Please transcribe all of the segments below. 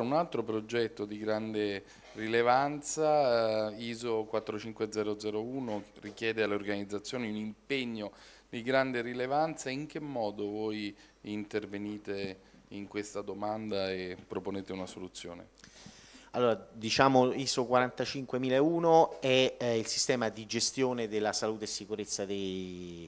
Un altro progetto di grande rilevanza, eh, ISO 45001, richiede alle organizzazioni un impegno di grande rilevanza. In che modo voi intervenite in questa domanda e proponete una soluzione? Allora, diciamo ISO 45001 è eh, il sistema di gestione della salute e sicurezza dei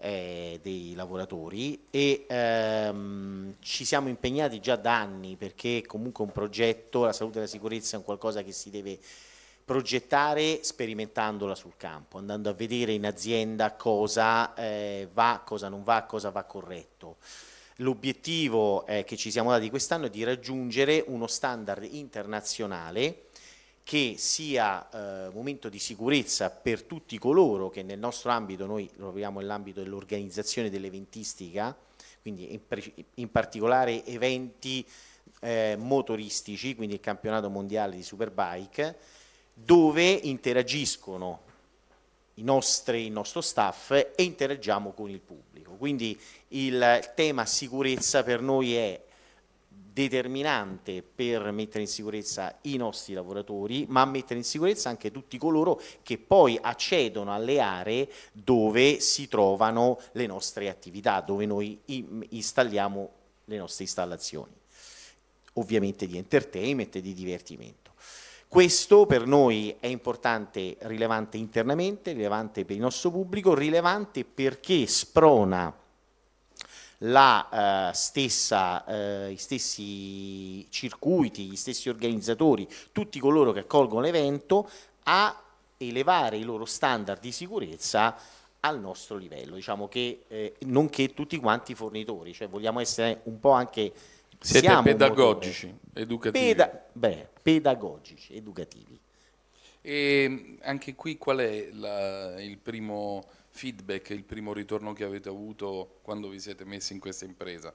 eh, dei lavoratori e ehm, ci siamo impegnati già da anni perché comunque un progetto, la salute e la sicurezza è un qualcosa che si deve progettare sperimentandola sul campo, andando a vedere in azienda cosa eh, va, cosa non va, cosa va corretto. L'obiettivo eh, che ci siamo dati quest'anno è di raggiungere uno standard internazionale che sia eh, momento di sicurezza per tutti coloro che nel nostro ambito, noi lo troviamo nell'ambito dell'organizzazione dell'eventistica, quindi in, in, particolare eventi eh, motoristici, quindi il campionato mondiale di Superbike, dove interagiscono nostri, il nostro staff e interagiamo con il pubblico. Quindi il tema sicurezza per noi è determinante per mettere in sicurezza i nostri lavoratori, ma mettere in sicurezza anche tutti coloro che poi accedono alle aree dove si trovano le nostre attività, dove noi installiamo le nostre installazioni, ovviamente di entertainment e di divertimento. Questo per noi è importante, rilevante internamente, rilevante per il nostro pubblico, rilevante perché sprona la, eh, stessa, eh, gli stessi circuiti, gli stessi organizzatori, tutti coloro che accolgono l'evento a elevare i loro standard di sicurezza al nostro livello, diciamo che eh, nonché tutti quanti i fornitori, cioè vogliamo essere un po' anche siete pedagogici, educativi. Peda beh, pedagogici, educativi. E anche qui qual è la, il primo feedback, il primo ritorno che avete avuto quando vi siete messi in questa impresa?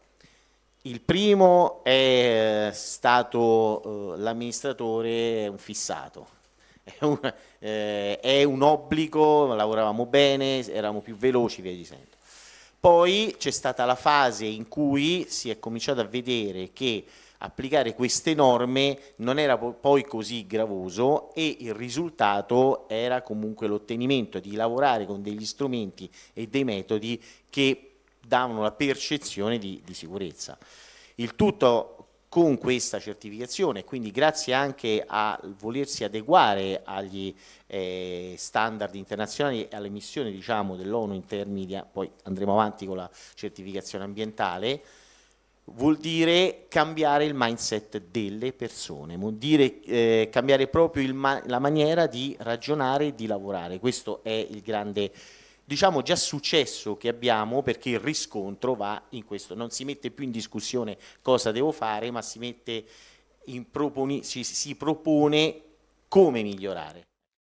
Il primo è stato eh, l'amministratore un fissato, è un, eh, è un, obbligo, lavoravamo bene, eravamo più veloci, via dicendo. Poi c'è stata la fase in cui si è cominciato a vedere che applicare queste norme non era poi così gravoso e il risultato era comunque l'ottenimento di lavorare con degli strumenti e dei metodi che davano la percezione di, di sicurezza. Il tutto con questa certificazione, quindi grazie anche a volersi adeguare agli eh, standard internazionali e alle missioni diciamo, dell'ONU in termini di, poi andremo avanti con la certificazione ambientale, vuol dire cambiare il mindset delle persone, vuol dire eh, cambiare proprio ma la maniera di ragionare e di lavorare. Questo è il grande diciamo già successo che abbiamo perché il riscontro va in questo, non si mette più in discussione cosa devo fare, ma si, proponi si, si propone come migliorare.